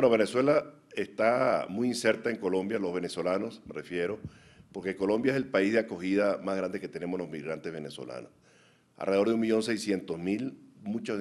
Bueno, Venezuela está muy inserta en Colombia, los venezolanos, me refiero, porque Colombia es el país de acogida más grande que tenemos los migrantes venezolanos. Alrededor de 1.600.000, muchos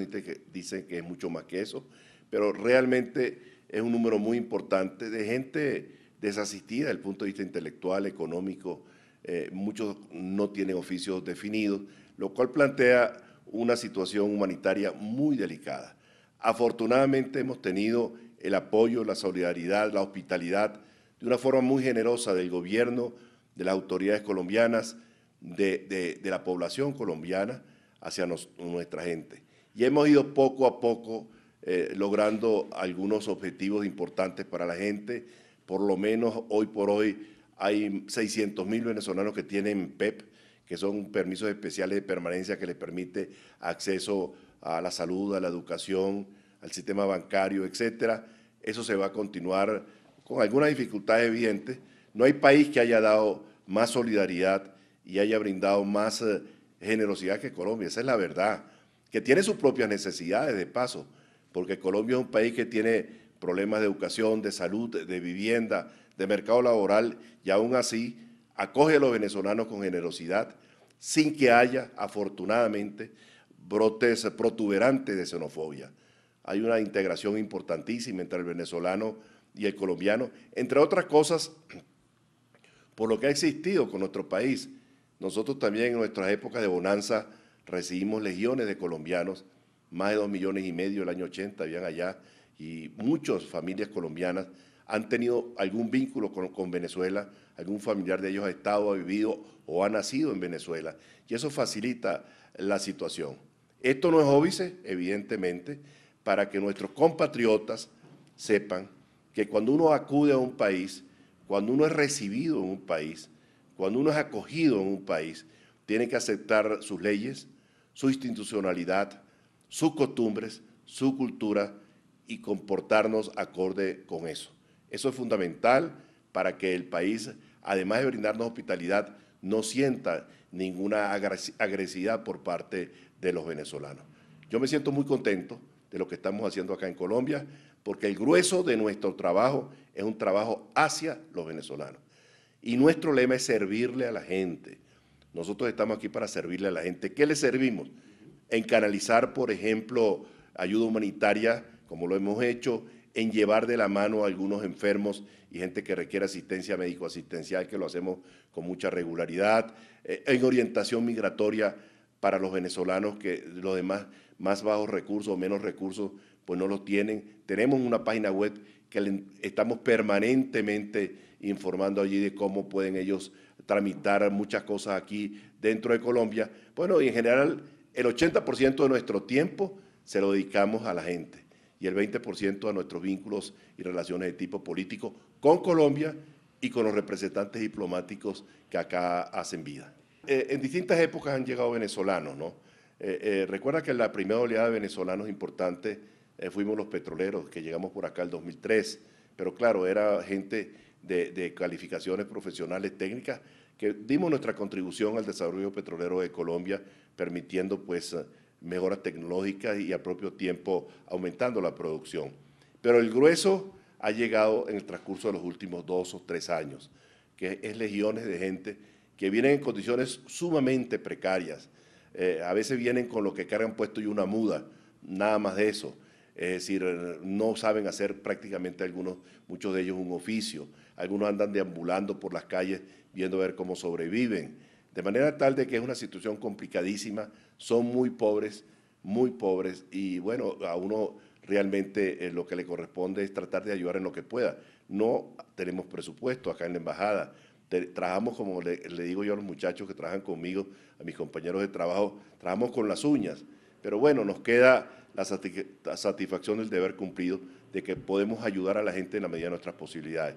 dicen que es mucho más que eso, pero realmente es un número muy importante de gente desasistida desde el punto de vista intelectual, económico, eh, muchos no tienen oficios definidos, lo cual plantea una situación humanitaria muy delicada. Afortunadamente hemos tenido el apoyo, la solidaridad, la hospitalidad, de una forma muy generosa del gobierno, de las autoridades colombianas, de, la población colombiana hacia nuestra gente. Y hemos ido poco a poco eh, logrando algunos objetivos importantes para la gente. Por lo menos hoy por hoy hay 600 mil venezolanos que tienen PEP, e que son permisos especiales de permanencia que les permite acceso a la salud, a la educación, al sistema bancario, etcétera. Eso se va a continuar con algunas dificultades evidentes. No hay país que haya dado más solidaridad y haya brindado más eh, generosidad que Colombia, esa es la verdad, que tiene sus propias necesidades de paso, porque Colombia es un país que tiene problemas de educación, de salud, de vivienda, de mercado laboral, y aún así acoge a los venezolanos con generosidad, sin que haya, afortunadamente, brotes protuberantes de xenofobia hay una integración importantísima entre el venezolano y el colombiano, entre otras cosas, por lo que ha existido con nuestro país. Nosotros también en nuestras épocas de bonanza recibimos legiones de colombianos, más de dos millones y medio el año 80 habían allá, y muchas familias colombianas han tenido algún vínculo con, con, Venezuela, algún familiar de ellos ha estado, ha vivido o ha nacido en Venezuela, y eso facilita la situación. Esto no es óbice, evidentemente, para que nuestros compatriotas sepan que cuando uno acude a un país, cuando uno es recibido en un país, cuando uno es acogido en un país, tiene que aceptar sus leyes, su institucionalidad, sus costumbres, su cultura y comportarnos acorde con eso. Eso es fundamental para que el país, además de brindarnos hospitalidad, no sienta ninguna agresividad por parte de los venezolanos. Yo me siento muy contento de lo que estamos haciendo acá en Colombia, porque el grueso de nuestro trabajo es un trabajo hacia los venezolanos. Y nuestro lema es servirle a la gente. Nosotros estamos aquí para servirle a la gente. ¿Qué le servimos? En canalizar, por ejemplo, ayuda humanitaria, como lo hemos hecho, en llevar de la mano a algunos enfermos y gente que requiere asistencia médico-asistencial, que lo hacemos con mucha regularidad, eh, en orientación migratoria para los venezolanos que los demás más bajos recursos o menos recursos pues no los tienen. Tenemos una página web que estamos permanentemente informando allí de cómo pueden ellos tramitar muchas cosas aquí dentro de Colombia. Bueno, y en general el 80% de nuestro tiempo se lo dedicamos a la gente y el 20% a nuestros vínculos y relaciones de tipo político con Colombia y con los representantes diplomáticos que acá hacen vida. Eh, en distintas épocas han llegado venezolanos, ¿no? Eh, eh, recuerda que la primera oleada de venezolanos importante fuimos los petroleros, que llegamos por acá el 2003, pero claro, era gente de, calificaciones profesionales técnicas que dimos nuestra contribución al desarrollo petrolero de Colombia, permitiendo pues mejoras tecnológicas y a propio tiempo aumentando la producción. Pero el grueso ha llegado en el transcurso de los últimos dos o tres años, que es legiones de gente que vienen en condiciones sumamente precarias. Eh, a veces vienen con lo que cargan puesto y una muda, nada más de eso. Es decir, no saben hacer prácticamente algunos, muchos de ellos un oficio. Algunos andan deambulando por las calles viendo a ver cómo sobreviven. De manera tal de que es una situación complicadísima, son muy pobres, muy pobres y bueno, a uno realmente eh, lo que le corresponde es tratar de ayudar en lo que pueda. No tenemos presupuesto acá en la embajada, trabajamos como le, digo yo a los muchachos que trabajan conmigo, a mis compañeros de trabajo, trabajamos con las uñas. Pero bueno, nos queda la, satisfacción del deber cumplido de que podemos ayudar a la gente en la medida de nuestras posibilidades.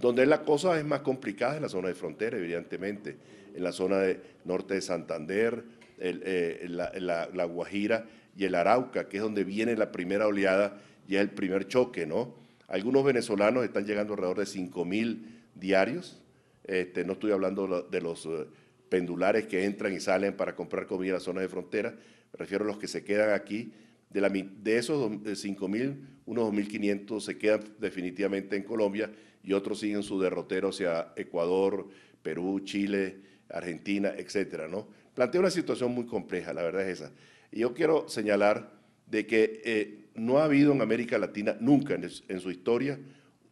Donde la cosa es más complicada es en la zona de frontera, evidentemente, en la zona de norte de Santander, eh, la, Guajira y el Arauca, que es donde viene la primera oleada y es el primer choque, ¿no? Algunos venezolanos están llegando alrededor de 5.000 mil diarios, este, no estoy hablando de los eh, pendulares que entran y salen para comprar comida en las zonas de frontera, me refiero a los que se quedan aquí. De, la, de esos 5.000, eh, unos 2.500 se quedan definitivamente en Colombia y otros siguen su derrotero hacia Ecuador, Perú, Chile, Argentina, etcétera, ¿no? Plantea una situación muy compleja, la verdad es esa. Y yo quiero señalar de que eh, no ha habido en América Latina nunca en su historia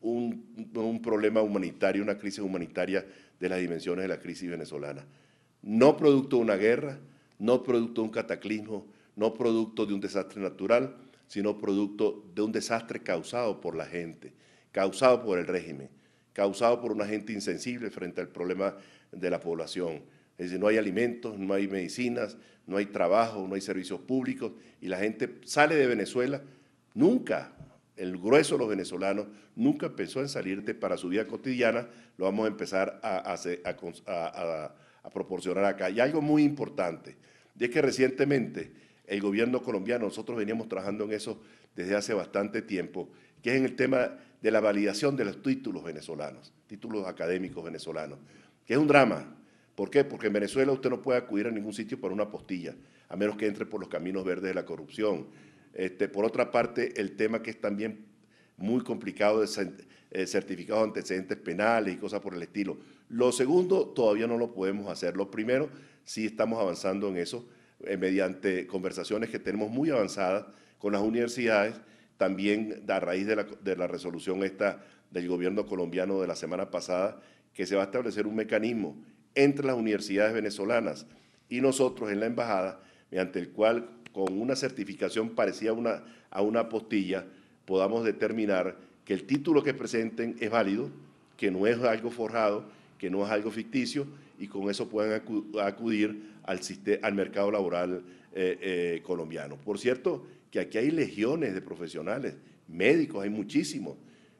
un, problema humanitario, una crisis humanitaria de las dimensiones de la crisis venezolana. No producto de una guerra, no producto de un cataclismo, no producto de un desastre natural, sino producto de un desastre causado por la gente, causado por el régimen, causado por una gente insensible frente al problema de la población. Es decir, no hay alimentos, no hay medicinas, no hay trabajo, no hay servicios públicos y la gente sale de Venezuela nunca el grueso de los venezolanos nunca pensó en salirte para su vida cotidiana, lo vamos a empezar a, proporcionar acá. Y algo muy importante, de es que recientemente el gobierno colombiano, nosotros veníamos trabajando en eso desde hace bastante tiempo, que es en el tema de la validación de los títulos venezolanos, títulos académicos venezolanos, que es un drama. ¿Por qué? Porque en Venezuela usted no puede acudir a ningún sitio por una postilla, a menos que entre por los caminos verdes de la corrupción este, por otra parte, el tema que es también muy complicado de eh, certificados antecedentes penales y cosas por el estilo. Lo segundo, todavía no lo podemos hacer. Lo primero, sí estamos avanzando en eso eh, mediante conversaciones que tenemos muy avanzadas con las universidades, también a raíz de la, de la resolución esta del gobierno colombiano de la semana pasada, que se va a establecer un mecanismo entre las universidades venezolanas y nosotros en la embajada, mediante el cual con una certificación parecida a una, a una postilla podamos determinar que el título que presenten es válido, que no es algo forjado, que no es algo ficticio y con eso puedan acudir al, al mercado laboral eh, eh, colombiano. Por cierto, que aquí hay legiones de profesionales, médicos, hay muchísimos.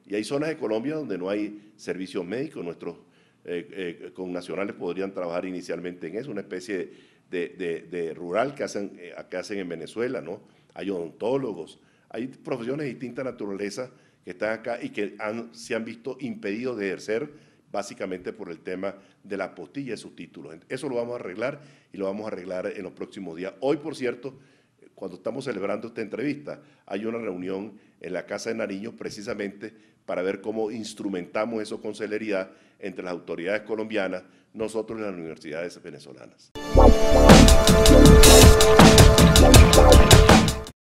Y hay zonas de Colombia donde no hay servicios médicos. Nuestros eh, eh connacionales podrían trabajar inicialmente en eso, una especie de de, rural que hacen, que eh, hacen en Venezuela, ¿no? Hay odontólogos, hay profesiones de distinta naturaleza que están acá y que se han visto impedidos de ejercer básicamente por el tema de la postilla de sus títulos. Eso lo vamos a arreglar y lo vamos a arreglar en los próximos días. Hoy, por cierto, cuando estamos celebrando esta entrevista. Hay una reunión en la Casa de Nariño precisamente para ver cómo instrumentamos eso con celeridad entre las autoridades colombianas, nosotros y las universidades venezolanas.